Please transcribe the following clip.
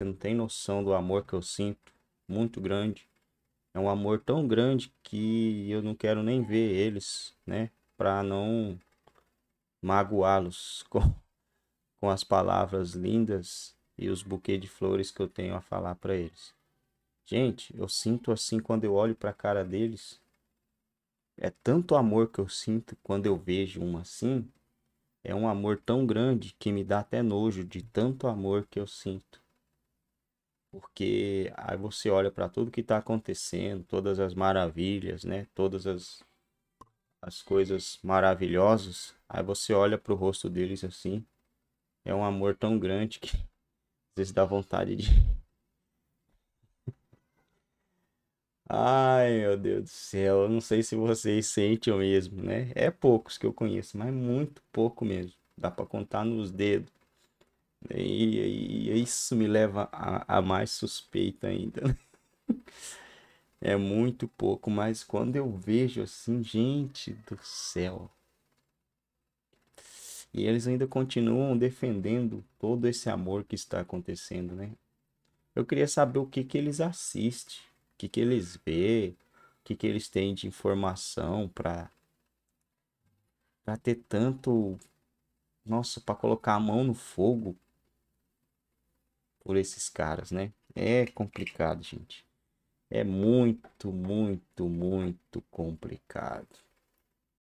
Você não tem noção do amor que eu sinto, muito grande. É um amor tão grande que eu não quero nem ver eles, né? Para não magoá-los com, com as palavras lindas e os buquês de flores que eu tenho a falar para eles. Gente, eu sinto assim quando eu olho para a cara deles. É tanto amor que eu sinto quando eu vejo um assim. É um amor tão grande que me dá até nojo de tanto amor que eu sinto porque aí você olha para tudo que está acontecendo, todas as maravilhas, né? Todas as, as coisas maravilhosas. Aí você olha para o rosto deles assim, é um amor tão grande que às vezes dá vontade de. Ai, meu Deus do céu, eu não sei se vocês sentem o mesmo, né? É poucos que eu conheço, mas muito pouco mesmo. Dá para contar nos dedos. Né, e, e, isso me leva a, a mais suspeita ainda. Né? é muito pouco, mas quando eu vejo assim, gente do céu. E eles ainda continuam defendendo todo esse amor que está acontecendo, né? Eu queria saber o que, que eles assistem, o que, que eles vê, o que, que eles têm de informação para para ter tanto nossa, para colocar a mão no fogo por esses caras, né? É complicado, gente. É muito, muito, muito complicado.